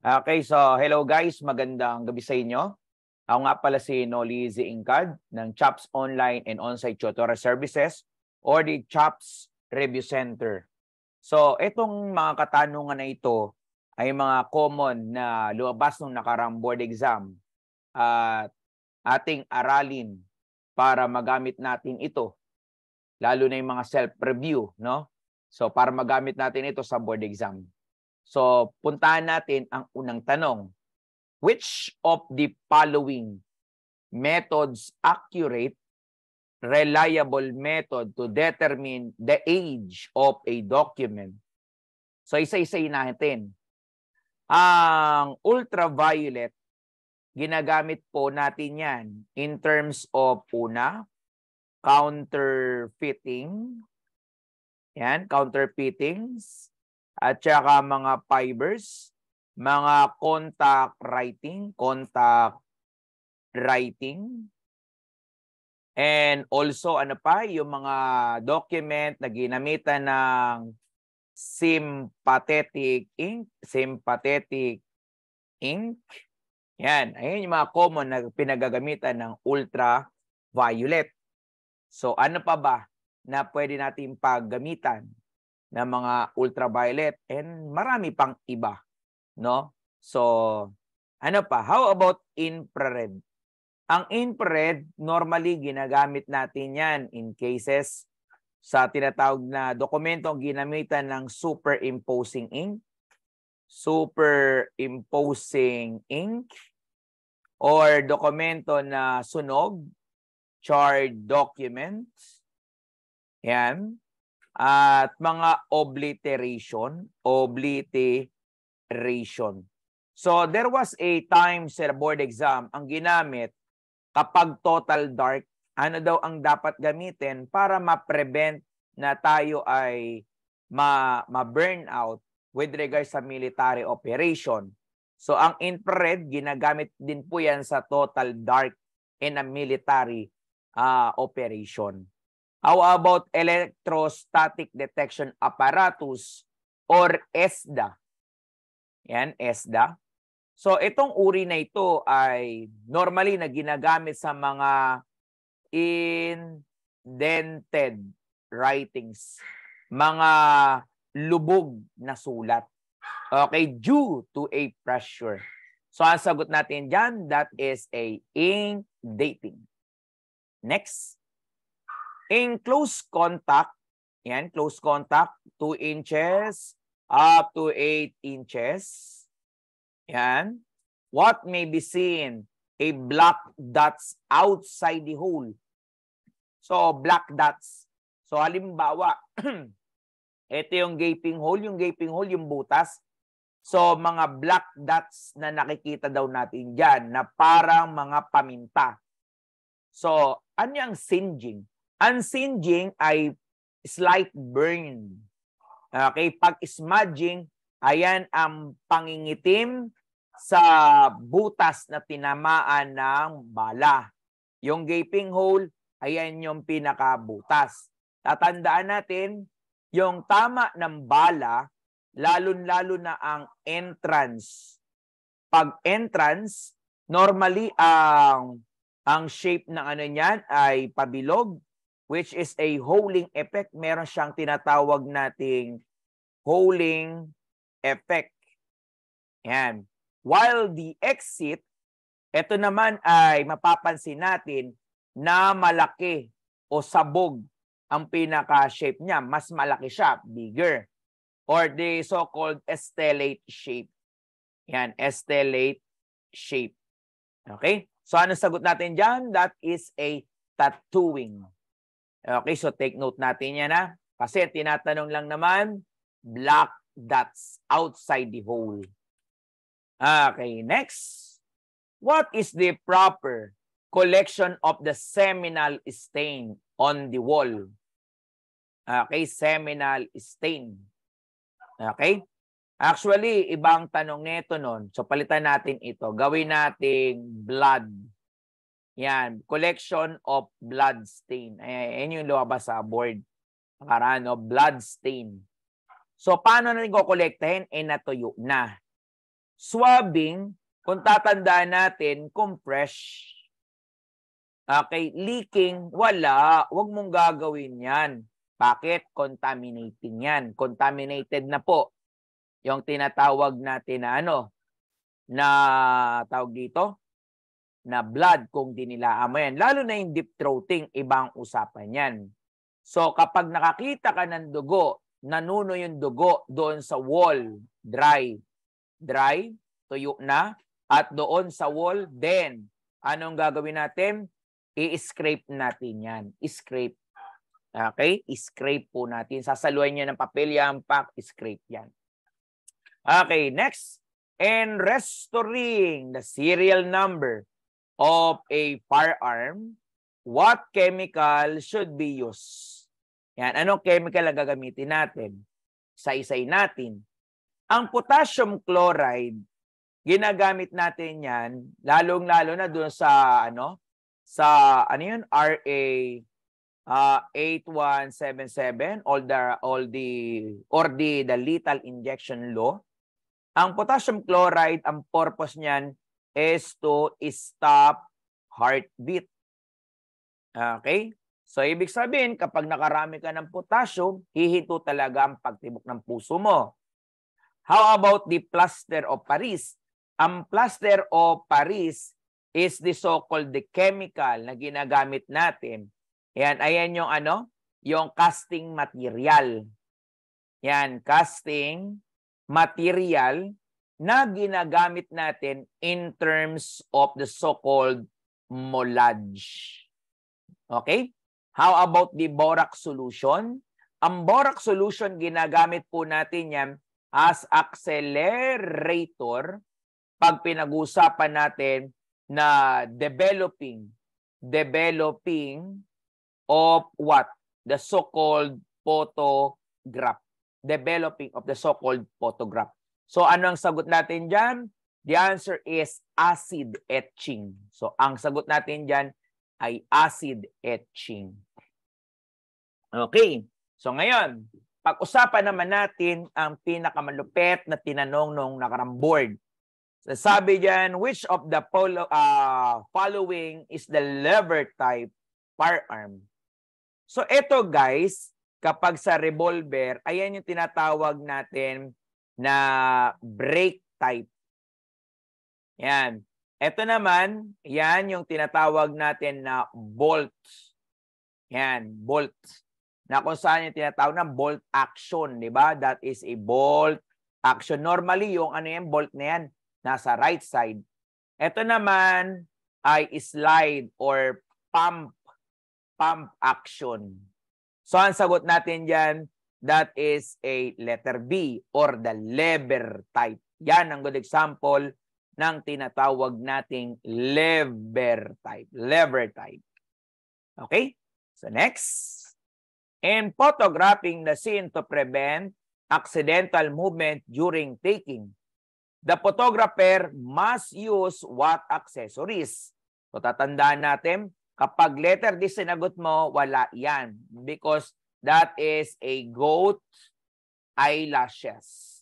Okay, so hello guys, magandang gabi sa inyo. Ako nga pala si Nolizy Incad ng CHOPS Online and Onsite Tutora Services or the CHOPS Review Center. So itong mga katanungan na ito ay mga common na lumabas nung nakarang board exam at ating aralin para magamit natin ito. Lalo na yung mga self-review, no? So para magamit natin ito sa board exam. So, puntahan natin ang unang tanong. Which of the following methods accurate, reliable method to determine the age of a document? So, isa-isayin natin. Ang ultraviolet, ginagamit po natin yan in terms of una, counterfeiting, yan, counterfeitings, at saka mga fibers, mga contact writing, contact writing, and also ano pa, yung mga document na ginamitan ng sympathetic ink, sympathetic ink. Yan, ayun yung mga common na pinagagamitan ng ultraviolet. So ano pa ba na pwede natin paggamitan ng mga ultraviolet and marami pang iba, no? So, ano pa? How about infrared? Ang infrared, normally ginagamit natin 'yan in cases sa tinatawag na dokumentong ginamitan ng superimposing ink, superimposing ink, or dokumento na sunog, charred documents Yan at mga obliteration, obliteration. So there was a time sa board exam ang ginamit kapag total dark, ano daw ang dapat gamitin para ma-prevent na tayo ay ma ma-burnout with regards sa military operation. So ang infrared ginagamit din po yan sa total dark in a military uh, operation. How about electrostatic detection apparatus or ESDA? Yan, ESDA. So itong uri na ito ay normally na ginagamit sa mga indented writings, mga lubog na sulat. Okay, due to a pressure. So ang sagot natin diyan that is a ink dating. Next. In close contact, yan, close contact, 2 inches up to 8 inches. Yan. What may be seen? A black dots outside the hole. So, black dots. So, halimbawa, ito yung gaping hole. Yung gaping hole, yung butas. So, mga black dots na nakikita daw natin dyan na parang mga paminta. So, ano yung singeing? Unsinging ay slight burn. Okay, pag smudging, ayan ang pangingitim sa butas na tinamaan ng bala. Yung gaping hole, ayan yung pinakabutas. Tatandaan natin, yung tama ng bala, lalo-lalo na ang entrance. Pag entrance, normally ang ang shape ng ano niyan ay pabilog which is a holding effect. Meron siyang tinatawag nating holding effect. Yan. While the exit, ito naman ay mapapansin natin na malaki o sabog ang pinaka-shape niya. Mas malaki siya, bigger. Or the so-called stellate shape. Yan, stellate shape. Okay? So ano sagot natin dyan? That is a tattooing. Okay, so take note natin yan ha. Kasi tinatanong lang naman, black dots outside the hole. Okay, next. What is the proper collection of the seminal stain on the wall? Okay, seminal stain. Okay? Actually, ibang tanong nito noon. So, palitan natin ito. Gawin nating blood yan, collection of blood stain. Eh, yun yung lumabas sa board. Nakaraan, no? blood stain. So, paano na nagkokolektahin? Eh, natuyo na. Swabbing, kung tatandaan natin, compress. Okay, leaking, wala. Huwag mong gagawin yan. Bakit? Contaminating yan. Contaminated na po. Yung tinatawag natin na ano, na tawag dito, na blood kung dinilaan mo yan. Lalo na yung deep throating, ibang usapan yan. So kapag nakakita ka ng dugo, nanuno yung dugo doon sa wall, dry. Dry, tuyo na. At doon sa wall, then, anong gagawin natin? I-scrape natin yan. I-scrape. Okay? I-scrape po natin. Sasaluhan niya ng papel yan, pak, i-scrape yan. Okay, next. And restoring the serial number of a firearm, what chemical should be used? Yan, anong chemical ang gagamitin natin? Sa-isay natin. Ang potassium chloride, ginagamit natin 'yan lalong-lalo na doon sa ano sa ano 'yun RA uh, 8177 all the all the or the, the lethal injection law. Ang potassium chloride ang purpose niyan is to stop heartbeat. Okay? So, ibig sabihin, kapag nakarami ka ng potassium, hihinto talaga ang pagtibok ng puso mo. How about the plaster of Paris? Ang plaster of Paris is the so-called the chemical na ginagamit natin. Yan, ayan yung ano? Yung casting material. Yan, casting material na ginagamit natin in terms of the so-called molage. Okay? How about the borax solution? Ang borax solution, ginagamit po natin yan as accelerator pag pinag-usapan natin na developing, developing of what? The so-called photograph. Developing of the so-called photograph. So ano ang sagot natin dyan? The answer is acid etching. So ang sagot natin dyan ay acid etching. Okay. So ngayon, pag-usapan naman natin ang pinakamalupet na tinanong nung nakarang board. So, sabi dyan, which of the polo, uh, ah, following is the lever type firearm? So ito guys, kapag sa revolver, ayan yung tinatawag natin na break type. Yan. Ito naman, yan yung tinatawag natin na bolt. Yan, bolt. Na kung saan yung tinatawag na bolt action, di ba? That is a bolt action. Normally, yung ano yan, bolt na yan, nasa right side. Ito naman ay slide or pump, pump action. So, ang sagot natin diyan, That is a letter B or the lever type. Yan ang good example ng tinatawag nating lever type. Lever type. Okay? So next. In photographing the scene to prevent accidental movement during taking, the photographer must use what accessories? So tatandaan natin, kapag letter D sinagot mo, wala yan. Because That is a goat eyelashes.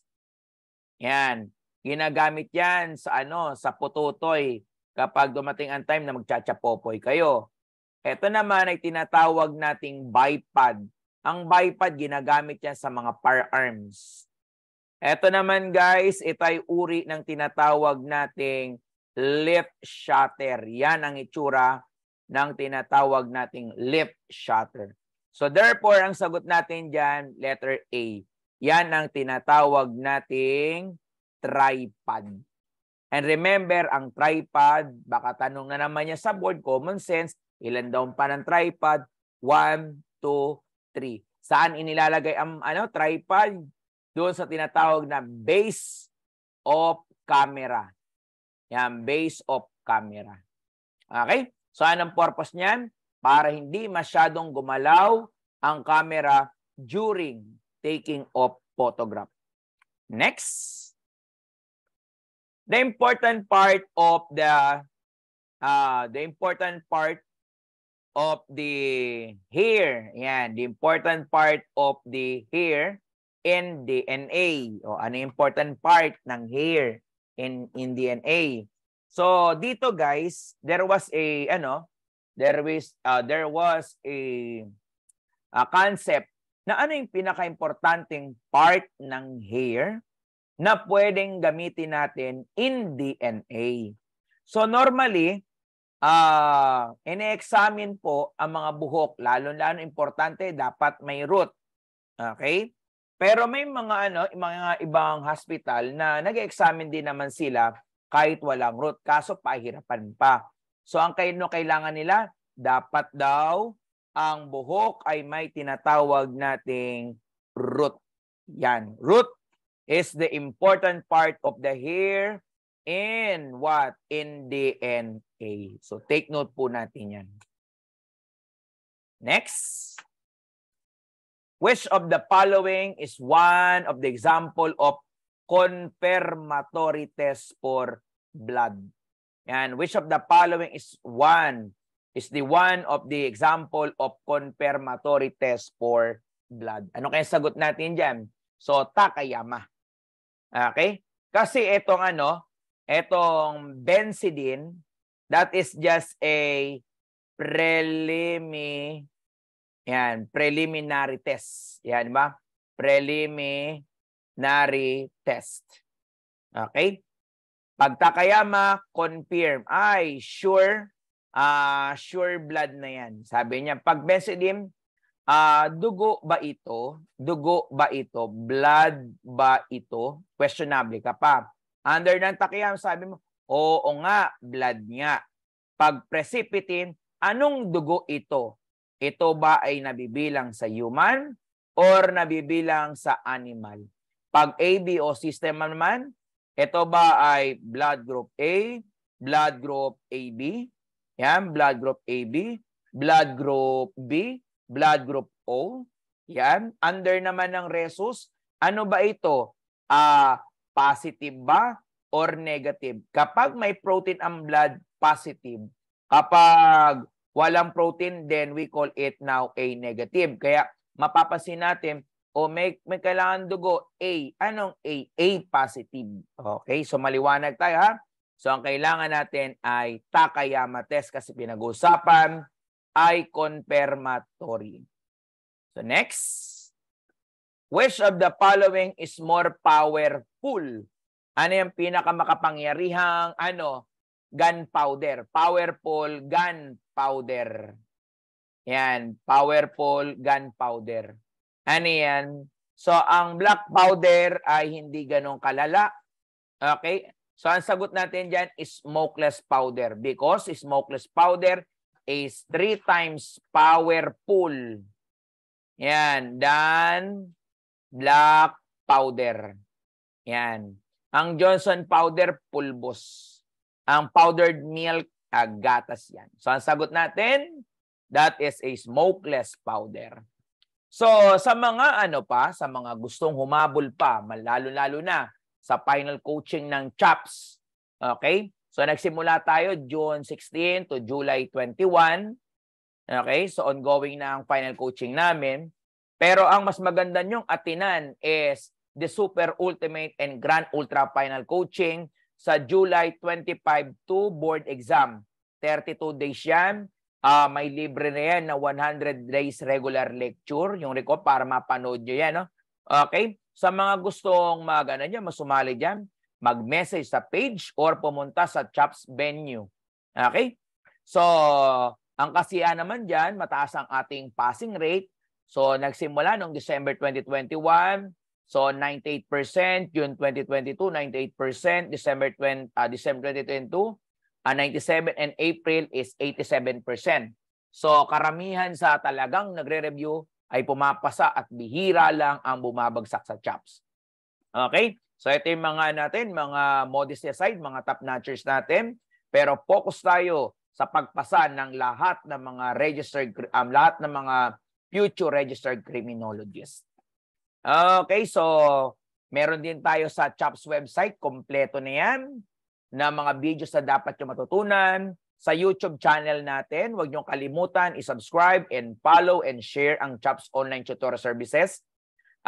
Yan. Ginagamit yan sa ano, sa pututoy kapag dumating ang time na magchachapopoy kayo. Ito naman ay tinatawag nating bipod. Ang bipod ginagamit yan sa mga firearms. Ito naman guys, ito ay uri ng tinatawag nating lip shutter. Yan ang itsura ng tinatawag nating lip shutter. So therefore, ang sagot natin dyan, letter A. Yan ang tinatawag nating tripod. And remember, ang tripod, baka tanong na naman niya sa board, common sense, ilan daw pa ng tripod? 1, 2, 3. Saan inilalagay ang ano, tripod? Doon sa tinatawag na base of camera. Yan, base of camera. Okay? So, anong purpose niyan? para hindi masyadong gumalaw ang camera during taking of photograph. Next, the important part of the uh, the important part of the hair. Yan, the important part of the hair in DNA. O ano important part ng hair in in DNA. So dito guys, there was a ano, there was uh, there was a, a concept na ano yung pinakaimportanteng part ng hair na pwedeng gamitin natin in DNA. So normally, uh, ine-examine po ang mga buhok. Lalo-lalo importante, dapat may root. Okay? Pero may mga ano, mga ibang hospital na nag-examine din naman sila kahit walang root. Kaso pahirapan pa. So ang kaino kailangan nila, dapat daw ang buhok ay may tinatawag nating root. Yan. Root is the important part of the hair in what? In DNA. So take note po natin yan. Next. Which of the following is one of the example of confirmatory test for blood And which of the following is one is the one of the example of confirmatory test for blood. Ano kaya sagot natin diyan? So Takayama. Okay? Kasi itong ano, itong benzidine that is just a prelimi yan, preliminary test. Yan ba? Preliminary test. Okay? Pagtakayama, confirm. Ay, sure, uh, sure blood na yan. Sabi niya, pag Benzidine, uh, ah, dugo ba ito? Dugo ba ito? Blood ba ito? Questionable ka pa. Under ng takiyam, sabi mo, oo nga, blood niya. Pag precipitin, anong dugo ito? Ito ba ay nabibilang sa human or nabibilang sa animal? Pag ABO system naman, ito ba ay blood group A, blood group AB, yan, blood group AB, blood group B, blood group O, yan, under naman ng resus, ano ba ito? Ah, uh, positive ba or negative? Kapag may protein ang blood, positive. Kapag walang protein, then we call it now A negative. Kaya mapapasin natin, o may, may kailangan dugo, A. Anong A? A positive. Okay, so maliwanag tayo ha. So ang kailangan natin ay Takayama test kasi pinag-usapan ay confirmatory. So next. Which of the following is more powerful? Ano yung pinakamakapangyarihang ano? Gunpowder. Powerful gunpowder. Yan. Powerful gunpowder. Ano yan? So, ang black powder ay hindi ganun kalala. Okay? So, ang sagot natin dyan is smokeless powder because smokeless powder is three times powerful yan, than black powder. Yan. Ang Johnson powder, pulbos. Ang powdered milk, agatas ah, yan. So, ang sagot natin, that is a smokeless powder. So sa mga ano pa, sa mga gustong humabol pa, lalo-lalo na sa final coaching ng CHAPS. Okay? So nagsimula tayo June 16 to July 21. Okay? So ongoing na ang final coaching namin. Pero ang mas maganda niyong atinan is the Super Ultimate and Grand Ultra Final Coaching sa July 25 to board exam. 32 days yan. Uh, may libre na yan na 100 days regular lecture, yung record para mapanood nyo yan. No? Okay? Sa mga gustong mag, ano nyo, masumali dyan, mag-message sa page or pumunta sa CHOPS venue. Okay? So, ang kasiyahan naman dyan, mataas ang ating passing rate. So, nagsimula noong December 2021, So 98%, June 2022 98%, December 20 uh, ah, December 2022 uh, ah, 97 and April is 87%. So karamihan sa talagang nagre-review ay pumapasa at bihira lang ang bumabagsak sa CHOPS. Okay? So ito yung mga ano natin, mga modest aside, mga top notchers natin. Pero focus tayo sa pagpasa ng lahat ng mga registered, um, lahat ng mga future registered criminologists. Okay, so meron din tayo sa CHOPS website. Kompleto na yan na mga videos na dapat nyo matutunan sa YouTube channel natin. Huwag nyo kalimutan i-subscribe and follow and share ang CHOPS Online Tutor Services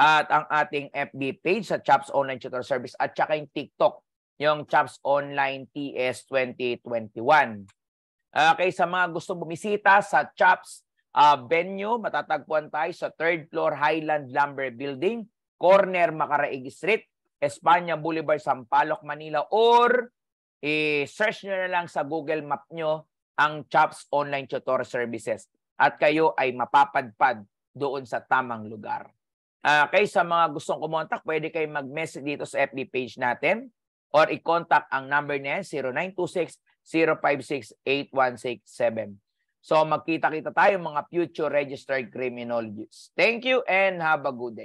at ang ating FB page sa CHOPS Online Tutor Service at saka yung TikTok, yung CHOPS Online TS 2021. Okay, sa mga gusto bumisita sa CHOPS uh, venue, matatagpuan tayo sa 3rd floor Highland Lumber Building, corner Makaraig Street, Espanya Boulevard, Sampaloc, Manila or i-search nyo na lang sa Google Map nyo ang CHOPS Online Tutor Services at kayo ay mapapadpad doon sa tamang lugar. Uh, kayo sa mga gustong kumontak, pwede kayo mag-message dito sa FB page natin or i-contact ang number na yan, 0926-056-8167. So magkita-kita tayo mga future registered criminologists. Thank you and have a good day.